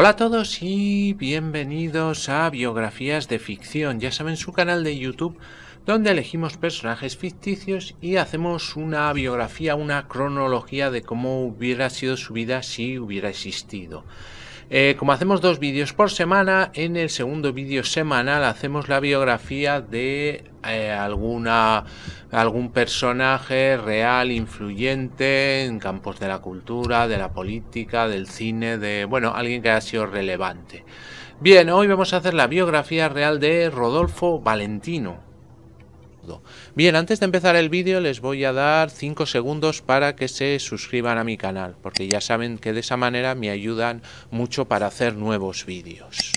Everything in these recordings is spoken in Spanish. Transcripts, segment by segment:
Hola a todos y bienvenidos a Biografías de Ficción, ya saben su canal de YouTube donde elegimos personajes ficticios y hacemos una biografía, una cronología de cómo hubiera sido su vida si hubiera existido. Eh, como hacemos dos vídeos por semana, en el segundo vídeo semanal hacemos la biografía de eh, alguna algún personaje real, influyente en campos de la cultura, de la política, del cine, de bueno, alguien que haya sido relevante. Bien, hoy vamos a hacer la biografía real de Rodolfo Valentino. Bien, antes de empezar el vídeo les voy a dar 5 segundos para que se suscriban a mi canal, porque ya saben que de esa manera me ayudan mucho para hacer nuevos vídeos.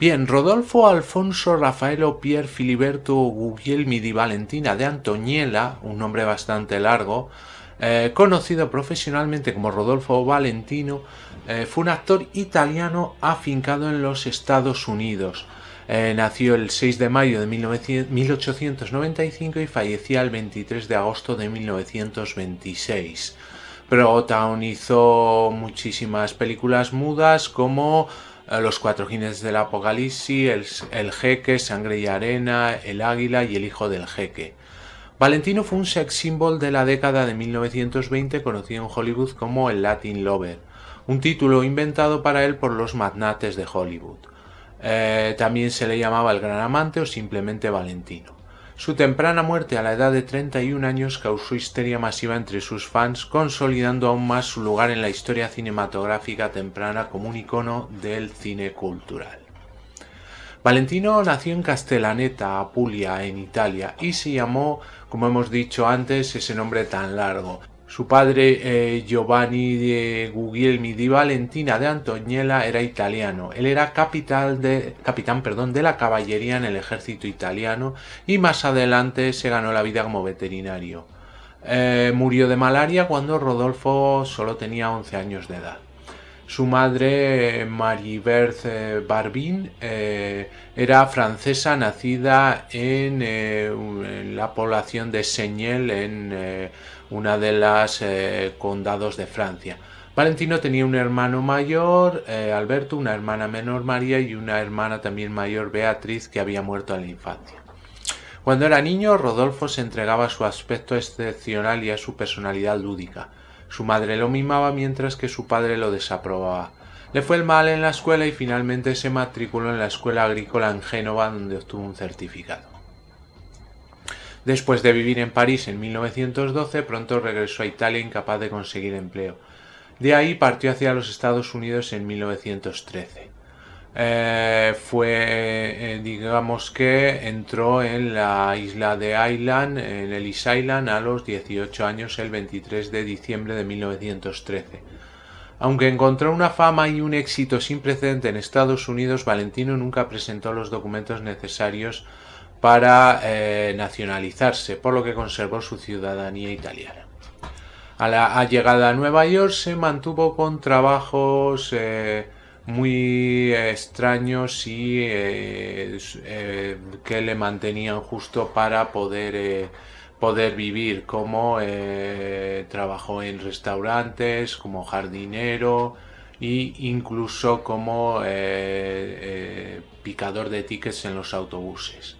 Bien, Rodolfo Alfonso Rafaelo pierre Filiberto Guglielmi di Valentina de antoniela un nombre bastante largo, eh, conocido profesionalmente como Rodolfo Valentino, eh, fue un actor italiano afincado en los Estados Unidos. Eh, nació el 6 de mayo de 1895 y fallecía el 23 de agosto de 1926. Protagonizó muchísimas películas mudas como eh, los cuatro jinetes del apocalipsis, el, el, jeque, sangre y arena, el águila y el hijo del jeque. Valentino fue un sex symbol de la década de 1920 conocido en Hollywood como el Latin Lover, un título inventado para él por los magnates de Hollywood. Eh, también se le llamaba el Gran Amante o simplemente Valentino. Su temprana muerte a la edad de 31 años causó histeria masiva entre sus fans, consolidando aún más su lugar en la historia cinematográfica temprana como un icono del cine cultural. Valentino nació en Castellaneta, Apulia, en Italia, y se llamó, como hemos dicho antes, ese nombre tan largo, su padre eh, Giovanni de Guglielmi di Valentina de antoñela era italiano. Él era capital de, capitán perdón, de la caballería en el ejército italiano y más adelante se ganó la vida como veterinario. Eh, murió de malaria cuando Rodolfo solo tenía 11 años de edad. Su madre, Maribert eh, Barbin, era francesa nacida en, en, la población de Señel, en una de las eh, condados de Francia. Valentino tenía un hermano mayor, eh, Alberto, una hermana menor, María, y una hermana también mayor, Beatriz, que había muerto en la infancia. Cuando era niño, Rodolfo se entregaba a su aspecto excepcional y a su personalidad lúdica. Su madre lo mimaba mientras que su padre lo desaprobaba. Le fue el mal en la escuela y finalmente se matriculó en la escuela agrícola en Génova donde obtuvo un certificado. Después de vivir en París en 1912, pronto regresó a Italia incapaz de conseguir empleo. De ahí partió hacia los Estados Unidos en 1913. Eh, fue, eh, digamos que entró en la isla de Island, en Ellis Island, a los 18 años el 23 de diciembre de 1913. Aunque encontró una fama y un éxito sin precedente en Estados Unidos, Valentino nunca presentó los documentos necesarios para eh, nacionalizarse, por lo que conservó su ciudadanía italiana. A la llegada a Nueva York se mantuvo con trabajos eh, muy extraños y eh, que le mantenían justo para poder, poder vivir, como trabajó en restaurantes, como jardinero, e incluso como picador de tickets en los autobuses.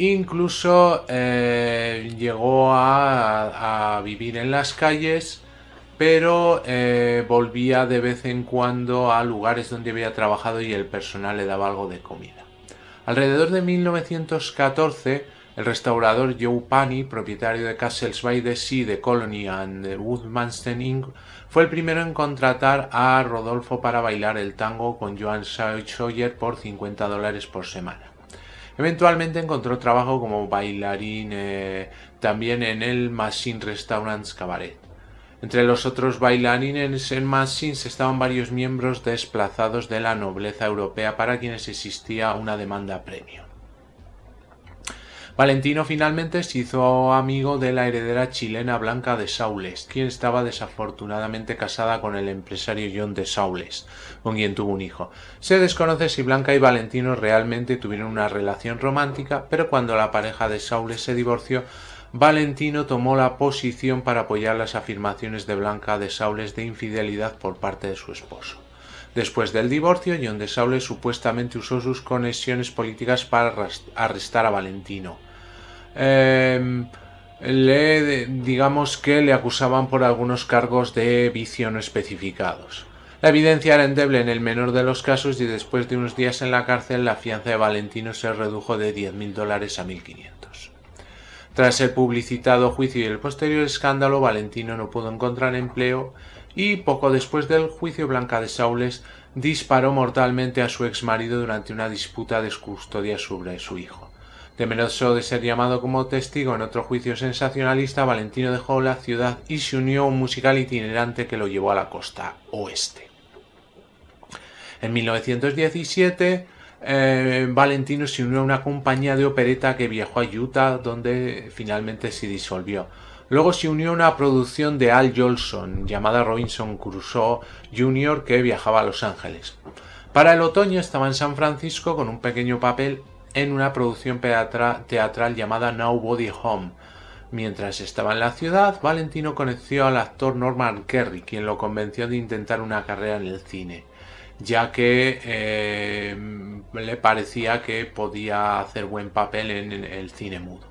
Incluso eh, llegó a, vivir en las calles, pero eh, volvía de vez en cuando a lugares donde había trabajado y el personal le daba algo de comida. Alrededor de 1914, el restaurador Joe Pani, propietario de Castles by the Sea, The Colony and the Inc., fue el primero en contratar a Rodolfo para bailar el tango con Joan Scheuer por 50 dólares por semana. Eventualmente encontró trabajo como bailarín eh, también en el Machine Restaurants Cabaret. Entre los otros bailarines en Machines estaban varios miembros desplazados de la nobleza europea para quienes existía una demanda premio. Valentino finalmente se hizo amigo de la heredera chilena Blanca de Saules, quien estaba desafortunadamente casada con el empresario John de Saules, con quien tuvo un hijo. Se desconoce si Blanca y Valentino realmente tuvieron una relación romántica, pero cuando la pareja de Saules se divorció, Valentino tomó la posición para apoyar las afirmaciones de Blanca de Saules de infidelidad por parte de su esposo. Después del divorcio, John de Saules supuestamente usó sus conexiones políticas para arrestar a Valentino. Em, le, digamos que le acusaban por algunos cargos de vicio no especificados. La evidencia era endeble en el menor de los casos y después de unos días en la cárcel la fianza de Valentino se redujo de 10.000 dólares a 1.500. Tras el publicitado juicio y el posterior escándalo, Valentino no pudo encontrar empleo y poco después del juicio Blanca de Saules disparó mortalmente a su ex marido durante una disputa de custodia sobre su hijo. Temeroso de ser llamado como testigo en otro juicio sensacionalista, Valentino dejó la ciudad y se unió a un musical itinerante que lo llevó a la costa oeste. En 1917, eh, Valentino se unió a una compañía de opereta que viajó a Utah, donde finalmente se disolvió. Luego se unió a una producción de Al Jolson llamada Robinson Crusoe Jr. que viajaba a Los Ángeles. Para el otoño estaba en San Francisco con un pequeño papel en una producción teatral llamada Nobody Home. Mientras estaba en la ciudad, Valentino conoció al actor Norman Kerry, quien lo convenció de intentar una carrera en el cine, ya que eh, le parecía que podía hacer buen papel en el cine mudo.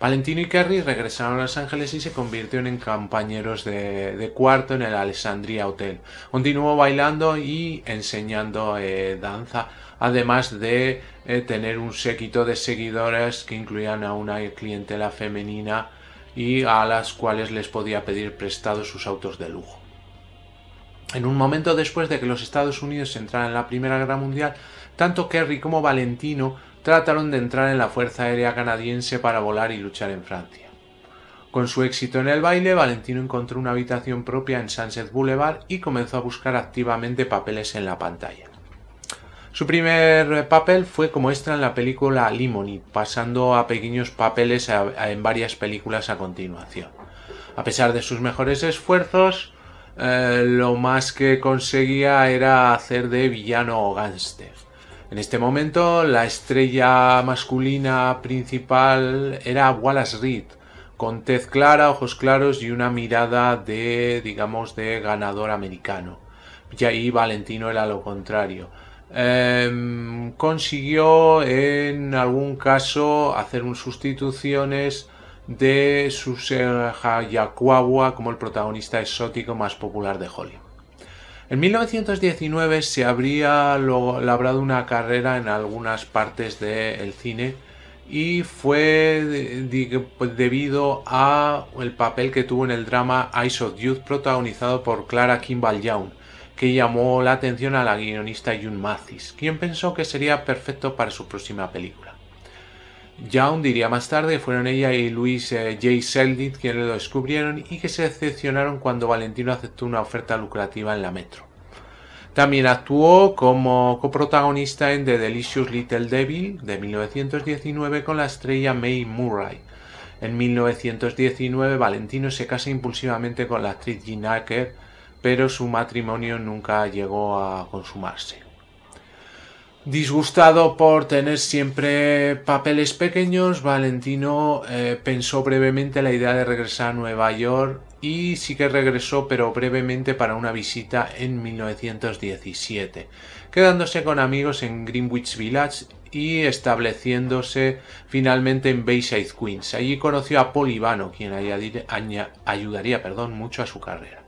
Valentino y Kerry regresaron a Los Ángeles y se convirtieron en compañeros de, cuarto en el Alexandria Hotel. Continuó bailando y enseñando eh, danza, además de eh, tener un séquito de seguidores que incluían a una clientela femenina y a las cuales les podía pedir prestados sus autos de lujo. En un momento después de que los Estados Unidos entraran en la Primera Guerra Mundial, tanto Kerry como Valentino trataron de entrar en la Fuerza Aérea Canadiense para volar y luchar en Francia. Con su éxito en el baile, Valentino encontró una habitación propia en Sunset Boulevard y comenzó a buscar activamente papeles en la pantalla. Su primer papel fue como extra en la película Limony, pasando a pequeños papeles en varias películas a continuación. A pesar de sus mejores esfuerzos, eh, lo más que conseguía era hacer de villano o gángster. En este momento la estrella masculina principal era Wallace Reed, con tez clara, ojos claros y una mirada de, digamos, de ganador americano. Y ahí Valentino era lo contrario. Em, consiguió en algún caso hacer sustituciones de su Suseja Yacuagua como el protagonista exótico más popular de Hollywood. En 1919 se habría labrado una carrera en algunas partes del cine y fue pues, debido a el papel que tuvo en el drama Ice of Youth protagonizado por Clara Kimball Young, que llamó la atención a la guionista June Mathis, quien pensó que sería perfecto para su próxima película un diría más tarde fueron ella y Luis eh, J. Seldit quienes lo descubrieron y que se decepcionaron cuando Valentino aceptó una oferta lucrativa en la Metro. También actuó como coprotagonista en The Delicious Little Devil de 1919 con la estrella May Murray. En 1919 Valentino se casa impulsivamente con la actriz Jean Acker, pero su matrimonio nunca llegó a consumarse. Disgustado por tener siempre papeles pequeños, Valentino eh, pensó brevemente la idea de regresar a Nueva York y sí que regresó, pero brevemente para una visita en 1917, quedándose con amigos en Greenwich Village y estableciéndose finalmente en Bayside, Queens. Allí conoció a Paul Ivano, quien ayudaría perdón, mucho a su carrera.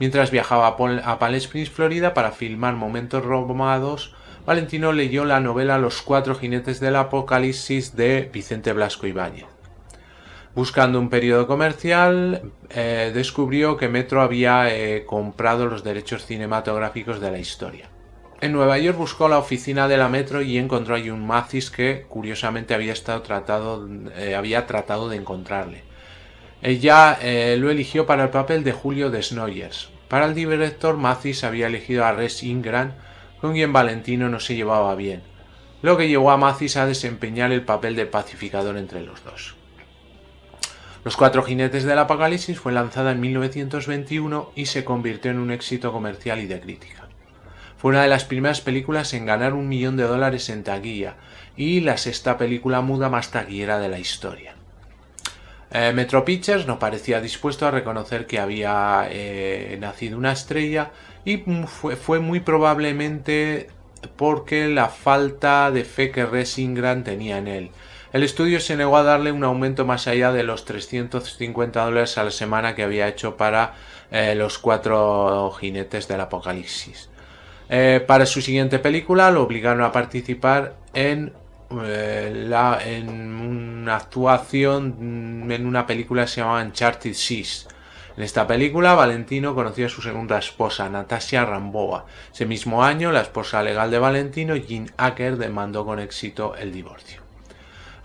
Mientras viajaba a Palm Springs, Florida, para filmar momentos romados Valentino leyó la novela Los cuatro jinetes del Apocalipsis de Vicente Blasco Ibáñez. Buscando un periodo comercial, eh, descubrió que Metro había eh, comprado los derechos cinematográficos de la historia. En Nueva York buscó la oficina de la Metro y encontró allí un Macis que curiosamente había, estado tratado, eh, había tratado de encontrarle. Ella lo eligió para el papel de Julio de Desnoyers. Para el director, Macis había elegido a Res Ingram, con quien Valentino no se llevaba bien, lo que llevó a Macis a desempeñar el papel de pacificador entre los dos. Los Cuatro Jinetes del Apocalipsis fue lanzada en 1921 y se convirtió en un éxito comercial y de crítica. Fue una de las primeras películas en ganar un millón de dólares en taquilla y la sexta película muda más taquillera de la historia. Eh, Metro Pictures no parecía dispuesto a reconocer que había eh, nacido una estrella y fue, fue muy probablemente porque la falta de fe que Resingran tenía en él. El estudio se negó a darle un aumento más allá de los 350 dólares a la semana que había hecho para eh, los cuatro jinetes del apocalipsis. Eh, para su siguiente película lo obligaron a participar en, eh, la, en una actuación en una película que se llamaba Uncharted 6 en esta película, Valentino conoció a su segunda esposa, Natasha ramboa Ese mismo año, la esposa legal de Valentino, Jean Acker, demandó con éxito el divorcio.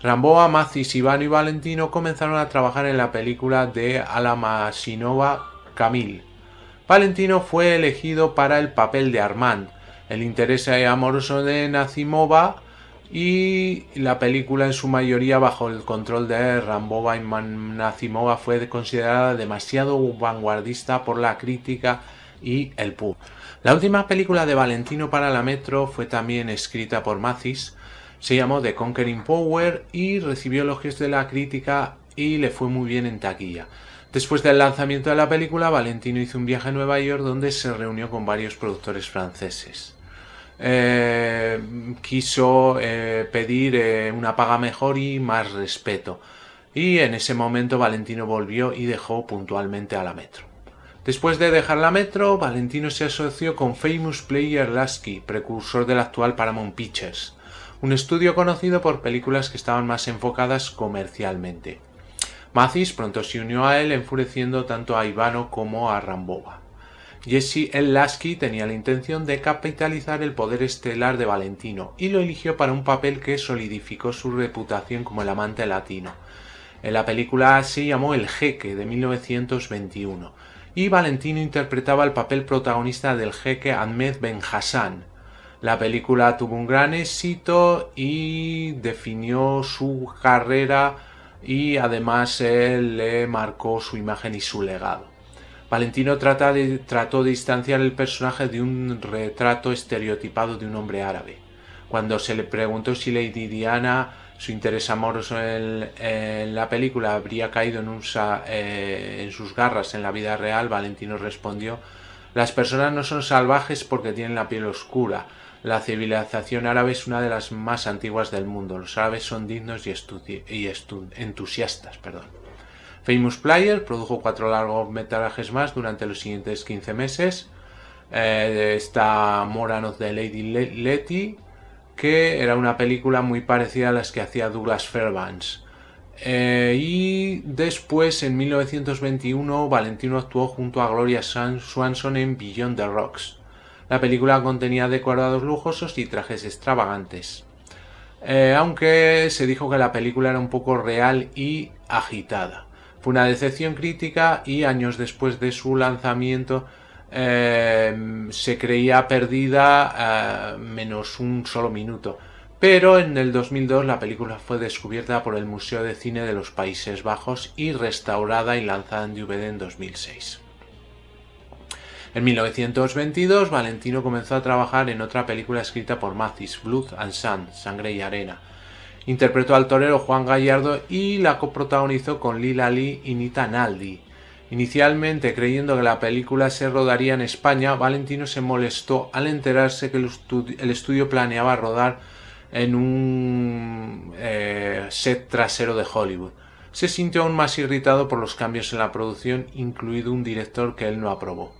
Ramboa, y Sivano y Valentino comenzaron a trabajar en la película de Alamasinova Camille. Valentino fue elegido para el papel de Armand. El interés amoroso de Nazimova y la película en su mayoría bajo el control de Rambova y Manazimova fue considerada demasiado vanguardista por la crítica y el pub. La última película de Valentino para la Metro fue también escrita por Macis, se llamó The Conquering Power y recibió elogios de la crítica y le fue muy bien en taquilla. Después del lanzamiento de la película, Valentino hizo un viaje a Nueva York donde se reunió con varios productores franceses. Eh, quiso eh, pedir eh, una paga mejor y más respeto. Y en ese momento Valentino volvió y dejó puntualmente a la Metro. Después de dejar la Metro, Valentino se asoció con Famous Player Lasky, precursor del actual Paramount Pictures, un estudio conocido por películas que estaban más enfocadas comercialmente. Mathis pronto se unió a él, enfureciendo tanto a Ivano como a Rambova. Jesse L. Lasky tenía la intención de capitalizar el poder estelar de Valentino y lo eligió para un papel que solidificó su reputación como el amante latino. En la película se llamó El Jeque de 1921 y Valentino interpretaba el papel protagonista del jeque Ahmed Ben Hassan. La película tuvo un gran éxito y definió su carrera y además él le marcó su imagen y su legado. Valentino trata de, trató de distanciar el personaje de un retrato estereotipado de un hombre árabe. Cuando se le preguntó si Lady Diana, su interés amoroso en, la película, habría caído en, un, eh, en sus garras en la vida real, Valentino respondió, las personas no son salvajes porque tienen la piel oscura. La civilización árabe es una de las más antiguas del mundo. Los árabes son dignos y, y entusiastas. Perdón. Famous Player produjo cuatro largometrajes más durante los siguientes 15 meses. Eh, está Moran of the Lady Letty, que era una película muy parecida a las que hacía Douglas Fairbanks. Eh, y después, en 1921, Valentino actuó junto a Gloria Swanson en Beyond the Rocks. La película contenía decorados lujosos y trajes extravagantes. Eh, aunque se dijo que la película era un poco real y agitada. Fue una decepción crítica y años después de su lanzamiento eh, se creía perdida eh, menos un solo minuto. Pero en el 2002 la película fue descubierta por el Museo de Cine de los Países Bajos y restaurada y lanzada en DVD en 2006. En 1922, Valentino comenzó a trabajar en otra película escrita por Mathis, Blood and Sand, Sangre y Arena, Interpretó al torero Juan Gallardo y la coprotagonizó con Lila Lee y Nita Naldi. Inicialmente, creyendo que la película se rodaría en España, Valentino se molestó al enterarse que el, estudio, planeaba rodar en un eh, set trasero de Hollywood. Se sintió aún más irritado por los cambios en la producción, incluido un director que él no aprobó.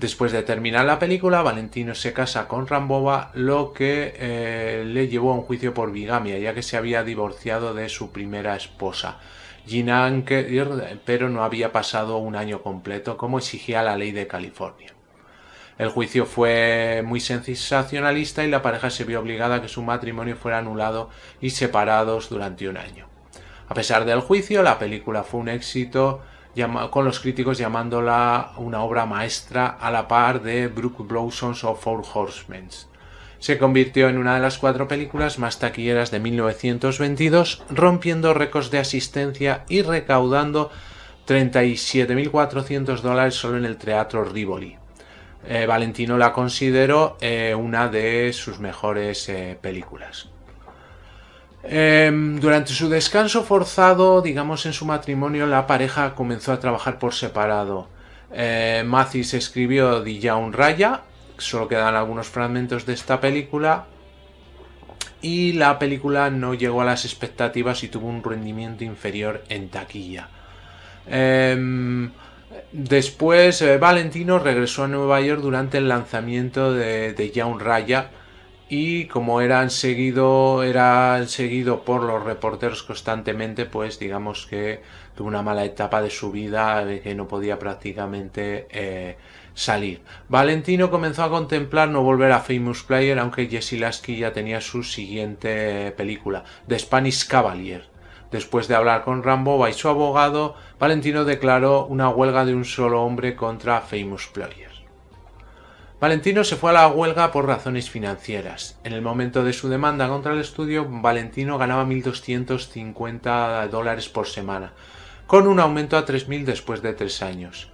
Después de terminar la película, Valentino se casa con Rambova, lo que eh, le llevó a un juicio por bigamia, ya que se había divorciado de su primera esposa. Gina Anker, pero no había pasado un año completo, como exigía la ley de California. El juicio fue muy sensacionalista y la pareja se vio obligada a que su matrimonio fuera anulado y separados durante un año. A pesar del juicio, la película fue un éxito con los críticos llamándola una obra maestra a la par de Brooke Blossoms o Four Horsemen. Se convirtió en una de las cuatro películas más taquilleras de 1922, rompiendo récords de asistencia y recaudando 37.400 dólares solo en el Teatro Rivoli. Eh, Valentino la consideró eh, una de sus mejores eh, películas. Em, durante su descanso forzado, digamos en su matrimonio, la pareja comenzó a trabajar por separado. Eh, Mathis escribió un Raya, solo quedan algunos fragmentos de esta película, y la película no llegó a las expectativas y tuvo un rendimiento inferior en taquilla. Em, después, eh, Valentino regresó a Nueva York durante el lanzamiento de, The Young Raya y como eran seguido, seguido por los reporteros constantemente, pues digamos que tuvo una mala etapa de su vida que no podía prácticamente eh, salir. Valentino comenzó a contemplar no volver a Famous Player, aunque Jesse Lasky ya tenía su siguiente película, The Spanish Cavalier. Después de hablar con Rambo y su abogado, Valentino declaró una huelga de un solo hombre contra Famous Player. Valentino se fue a la huelga por razones financieras. En el momento de su demanda contra el estudio, Valentino ganaba 1.250 dólares por semana, con un aumento a 3.000 después de tres años.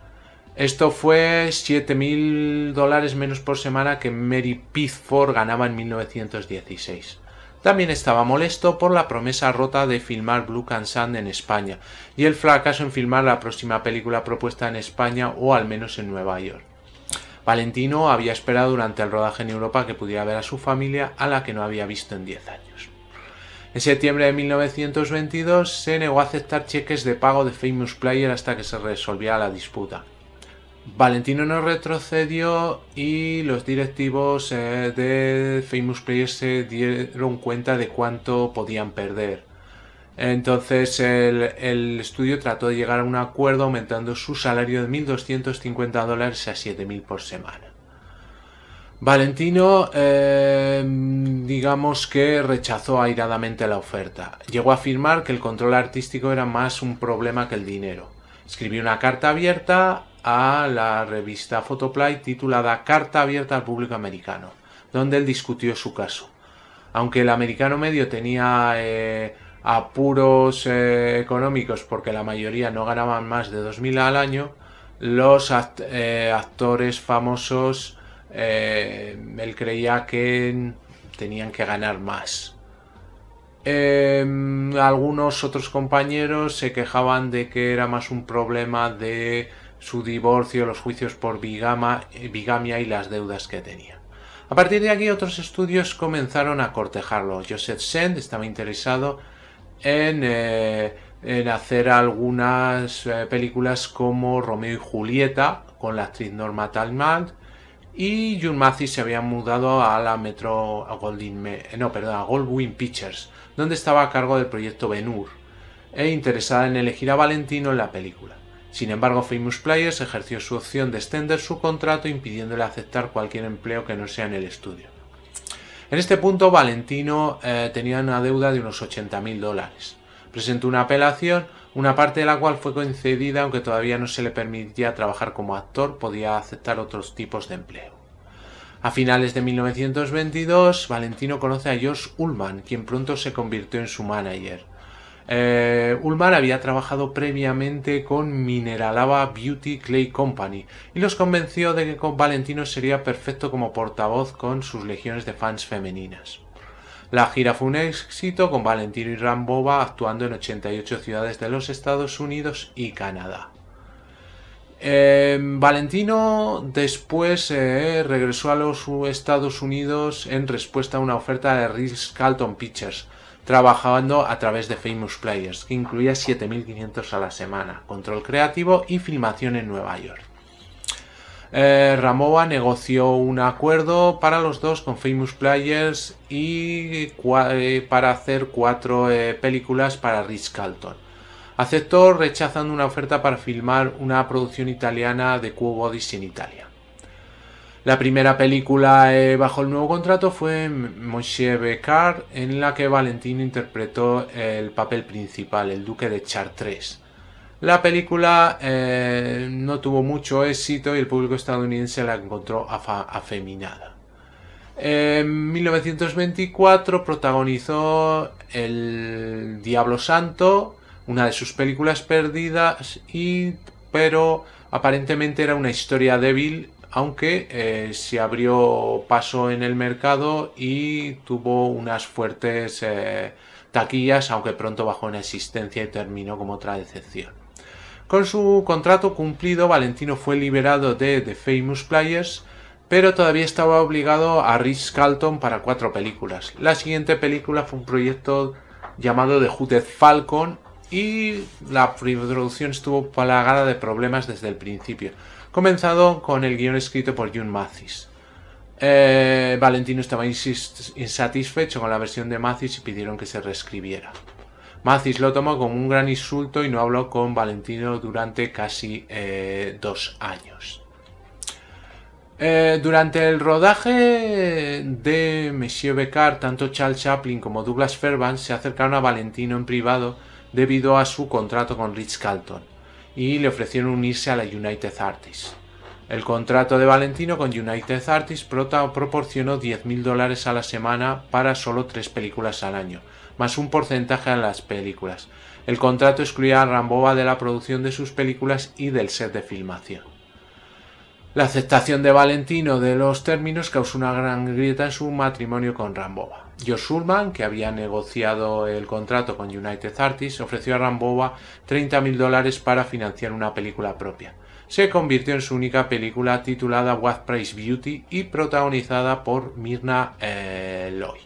Esto fue 7.000 dólares menos por semana que Mary Pickford ganaba en 1916. También estaba molesto por la promesa rota de filmar Blue and Sand en España y el fracaso en filmar la próxima película propuesta en España o al menos en Nueva York. Valentino había esperado durante el rodaje en Europa que pudiera ver a su familia a la que no había visto en 10 años. En septiembre de 1922 se negó a aceptar cheques de pago de Famous Player hasta que se resolviera la disputa. Valentino no retrocedió y los directivos eh, de Famous Player se dieron cuenta de cuánto podían perder. Entonces el, estudio trató de llegar a un acuerdo aumentando su salario de 1.250 dólares a 7.000 por semana. Valentino, em, digamos que rechazó airadamente la oferta. Llegó a afirmar que el control artístico era más un problema que el dinero. Escribió una carta abierta a la revista Photoplay titulada Carta abierta al público americano, donde él discutió su caso. Aunque el americano medio tenía... Eh, apuros eh, económicos porque la mayoría no ganaban más de 2.000 al año, los eh, actores famosos, eh, él creía que tenían que ganar más. Em, algunos otros compañeros se quejaban de que era más un problema de su divorcio, los juicios por bigama, bigamia y las deudas que tenía. A partir de aquí otros estudios comenzaron a cortejarlo. Joseph Send estaba interesado eh, en, hacer algunas eh, películas como Romeo y Julieta con la actriz Norma Talmad y June Mathis se había mudado a la Metro a Goldwyn, eh, no, perdón, a Goldwyn Pictures, donde estaba a cargo del proyecto Ben e interesada en elegir a Valentino en la película. Sin embargo, Famous Players ejerció su opción de extender su contrato impidiéndole aceptar cualquier empleo que no sea en el estudio. En este punto Valentino eh, tenía una deuda de unos 80.000 dólares. Presentó una apelación, una parte de la cual fue concedida aunque todavía no se le permitía trabajar como actor, podía aceptar otros tipos de empleo. A finales de 1922, Valentino conoce a Josh Ullman, quien pronto se convirtió en su manager. Eh, Ulmar había trabajado previamente con Mineralaba Beauty Clay Company y los convenció de que Valentino sería perfecto como portavoz con sus legiones de fans femeninas. La gira fue un éxito con Valentino y Rambova actuando en 88 ciudades de los Estados Unidos y Canadá. Em, Valentino después eh, regresó a los Estados Unidos en respuesta a una oferta de Ritz Carlton Pictures, trabajando a través de Famous Players, que incluía 7.500 a la semana, control creativo y filmación en Nueva York. Eh, Ramova negoció un acuerdo para los dos con Famous Players y eh, para hacer cuatro eh, películas para Rich Carlton. Aceptó rechazando una oferta para filmar una producción italiana de Quo Bodies en Italia. La primera película eh, bajo el nuevo contrato fue Monsieur Becard, en la que Valentino interpretó el papel principal, el duque de Chartres. La película eh, no tuvo mucho éxito y el público estadounidense la encontró afeminada. En 1924 protagonizó El Diablo Santo, una de sus películas perdidas, y, pero aparentemente era una historia débil aunque eh, se abrió paso en el mercado y tuvo unas fuertes eh, taquillas, aunque pronto bajó en existencia y terminó como otra decepción. Con su contrato cumplido, Valentino fue liberado de The Famous Players, pero todavía estaba obligado a Rich Carlton para cuatro películas. La siguiente película fue un proyecto llamado The Hooded Falcon y la producción estuvo plagada de problemas desde el principio comenzado con el guión escrito por June Mathis. Eh, Valentino estaba insatisfecho con la versión de Mathis y pidieron que se reescribiera. Mathis lo tomó como un gran insulto y no habló con Valentino durante casi eh, dos años. Eh, durante el rodaje de Monsieur Becar, tanto Charles Chaplin como Douglas Fairbanks se acercaron a Valentino en privado debido a su contrato con Rich Carlton y le ofrecieron unirse a la United Artists. El contrato de Valentino con United Artists proporcionó 10.000 dólares a la semana para solo tres películas al año, más un porcentaje a las películas. El contrato excluía a Rambova de la producción de sus películas y del set de filmación. La aceptación de Valentino de los términos causó una gran grieta en su matrimonio con Rambova. Josh Shulman que había negociado el contrato con United Artists, ofreció a Ramboa 30.000 dólares para financiar una película propia. Se convirtió en su única película titulada What Price Beauty y protagonizada por Mirna eh, Loy.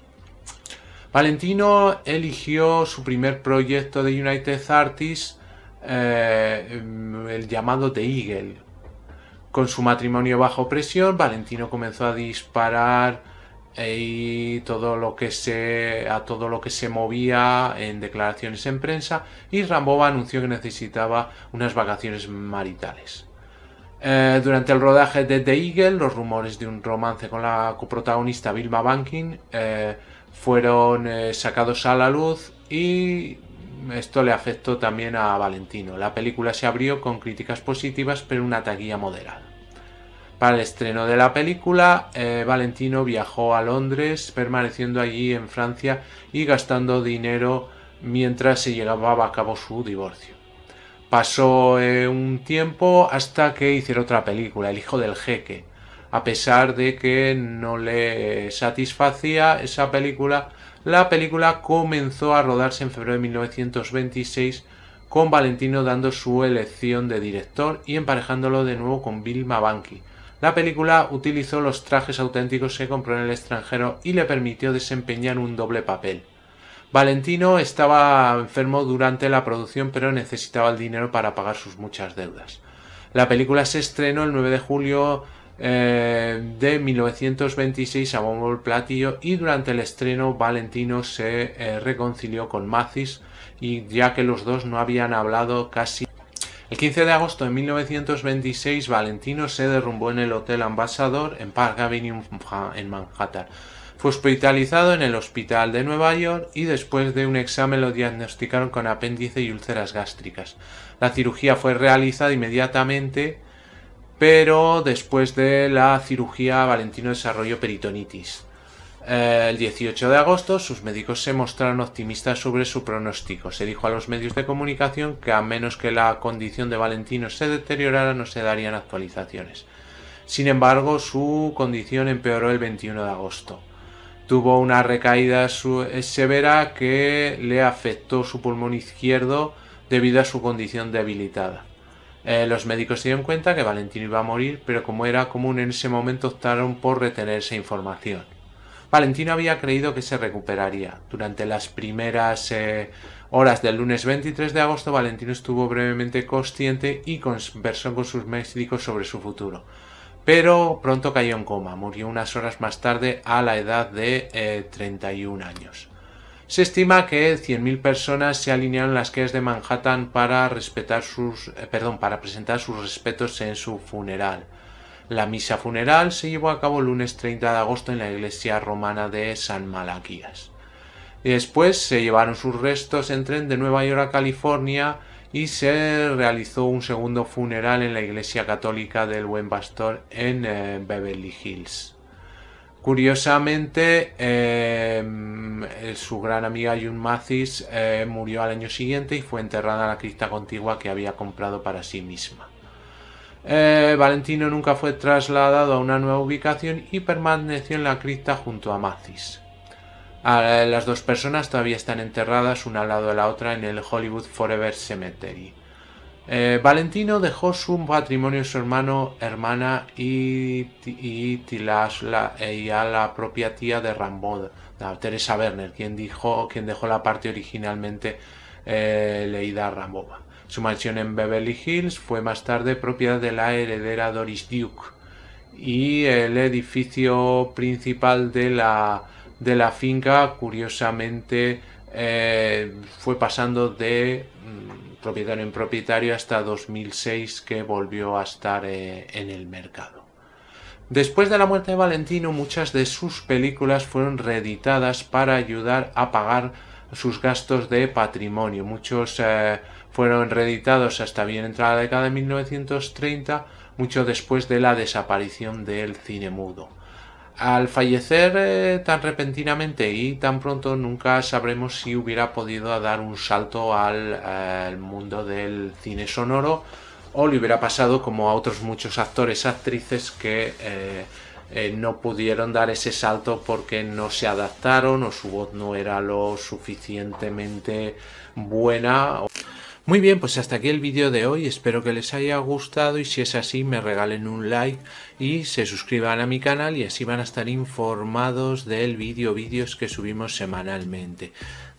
Valentino eligió su primer proyecto de United Artists, eh, el llamado The Eagle. Con su matrimonio bajo presión, Valentino comenzó a disparar y todo lo que se, a todo lo que se movía en declaraciones en prensa y Rambova anunció que necesitaba unas vacaciones maritales. Eh, durante el rodaje de The Eagle, los rumores de un romance con la coprotagonista Vilma Banking eh, fueron eh, sacados a la luz y esto le afectó también a Valentino. La película se abrió con críticas positivas pero una taquilla moderada. Para el estreno de la película, eh, Valentino viajó a Londres, permaneciendo allí en Francia y gastando dinero mientras se llevaba a cabo su divorcio. Pasó eh, un tiempo hasta que hiciera otra película, El hijo del jeque. A pesar de que no le satisfacía esa película, la película comenzó a rodarse en febrero de 1926 con Valentino dando su elección de director y emparejándolo de nuevo con Vilma Banqui la película utilizó los trajes auténticos que compró en el extranjero y le permitió desempeñar un doble papel. Valentino estaba enfermo durante la producción pero necesitaba el dinero para pagar sus muchas deudas. La película se estrenó el 9 de julio eh, de 1926 a bombo platillo y durante el estreno Valentino se eh, reconcilió con Macis y ya que los dos no habían hablado casi el 15 de agosto de 1926, Valentino se derrumbó en el Hotel Ambassador en Park Avenue en Manhattan. Fue hospitalizado en el Hospital de Nueva York y después de un examen lo diagnosticaron con apéndice y úlceras gástricas. La cirugía fue realizada inmediatamente, pero después de la cirugía Valentino desarrolló peritonitis. Eh, el 18 de agosto, sus médicos se mostraron optimistas sobre su pronóstico. Se dijo a los medios de comunicación que a menos que la condición de Valentino se deteriorara no se darían actualizaciones. Sin embargo, su condición empeoró el 21 de agosto. Tuvo una recaída eh, severa que le afectó su pulmón izquierdo debido a su condición debilitada. Eh, los médicos se dieron cuenta que Valentino iba a morir, pero como era común en ese momento optaron por retener esa información. Valentino había creído que se recuperaría. Durante las primeras eh, horas del lunes 23 de agosto, Valentino estuvo brevemente consciente y conversó con sus médicos sobre su futuro. Pero pronto cayó en coma, murió unas horas más tarde a la edad de 31 eh, años. Se estima que 100.000 personas se alinearon en las calles de Manhattan para, respetar sus, eh, perdón, para presentar sus respetos en su funeral. La misa funeral se llevó a cabo el lunes 30 de agosto en la iglesia romana de San Malaquías. Después se llevaron sus restos en tren de Nueva York a California y se realizó un segundo funeral en la iglesia católica del Buen Pastor en eh, Beverly Hills. Curiosamente, eh, eh, su gran amiga June Mathis murió al año siguiente y fue enterrada en la cripta contigua que había comprado para sí misma. Eh, Valentino nunca fue trasladado a una nueva ubicación y permaneció en la cripta junto a Mathis. Ah, eh, las dos personas todavía están enterradas una al lado de la otra en el Hollywood Forever Cemetery. Eh, Valentino dejó su patrimonio a su hermano, hermana y, e y, a la propia tía de Rambo, Teresa Werner, quien, dijo, quien dejó la parte originalmente leída a Rambova. Su mansión en Beverly Hills fue más tarde propiedad de la heredera Doris Duke y el edificio principal de la, de la finca curiosamente eh, fue pasando de mm, propietario en propietario hasta 2006 que volvió a estar eh, en el mercado. Después de la muerte de Valentino, muchas de sus películas fueron reeditadas para ayudar a pagar sus gastos de patrimonio. Muchos eh, fueron reeditados hasta bien entrada la década de 1930, mucho después de la desaparición del cine mudo. Al fallecer eh, tan repentinamente y tan pronto nunca sabremos si hubiera podido dar un salto al, mundo del cine sonoro o le hubiera pasado como a otros muchos actores, actrices que eh, eh, no pudieron dar ese salto porque no se adaptaron o su voz no era lo suficientemente buena muy bien, pues hasta aquí el vídeo de hoy, espero que les haya gustado y si es así me regalen un like y se suscriban a mi canal y así van a estar informados del vídeo, vídeos que subimos semanalmente.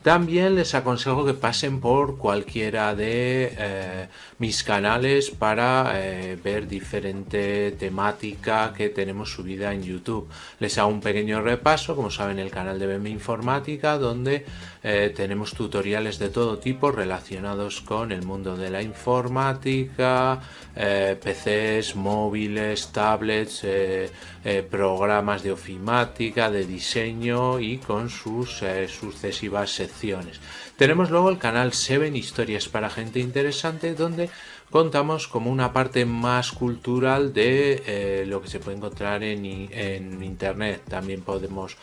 También les aconsejo que pasen por cualquiera de eh, mis canales para eh, ver diferente temática que tenemos subida en YouTube. Les hago un pequeño repaso, como saben, el canal de BM Informática, donde eh, tenemos tutoriales de todo tipo relacionados con el mundo de la informática, eh, PCs, móviles, tablets, eh, programas de ofimática, de diseño y con sus sucesivas secciones. Tenemos luego el canal Seven Historias para gente interesante donde contamos como una parte más cultural de eh, lo que se puede encontrar en, internet. También podemos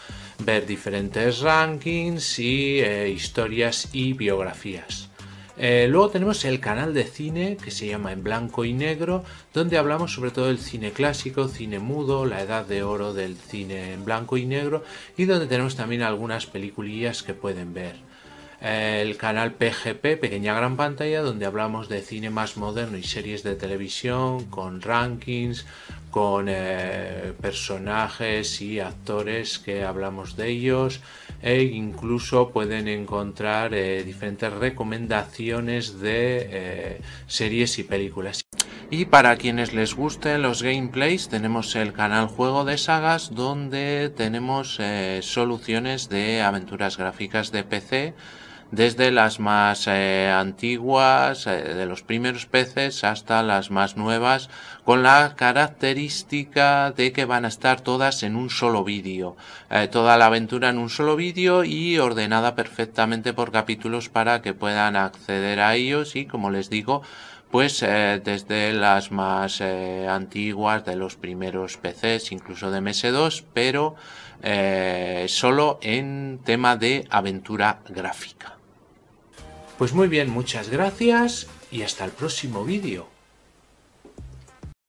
ver diferentes rankings y eh, historias y biografías. Eh, luego tenemos el canal de cine que se llama En Blanco y Negro, donde hablamos sobre todo del cine clásico, cine mudo, la edad de oro del cine en blanco y negro y donde tenemos también algunas peliculillas que pueden ver el canal PGP, Pequeña Gran Pantalla, donde hablamos de cine más moderno y series de televisión, con rankings, con eh, personajes y actores que hablamos de ellos e incluso pueden encontrar eh, diferentes recomendaciones de eh, series y películas. Y para quienes les gusten los gameplays tenemos el canal Juego de Sagas donde tenemos soluciones de aventuras gráficas de PC desde las más eh, antiguas, eh, de los primeros peces, hasta las más nuevas, con la característica de que van a estar todas en un solo vídeo. Eh, toda la aventura en un solo vídeo y ordenada perfectamente por capítulos para que puedan acceder a ellos y, como les digo, pues desde las más antiguas de los primeros PCs, incluso de MS2, pero solo en tema de aventura gráfica. Pues muy bien, muchas gracias y hasta el próximo vídeo.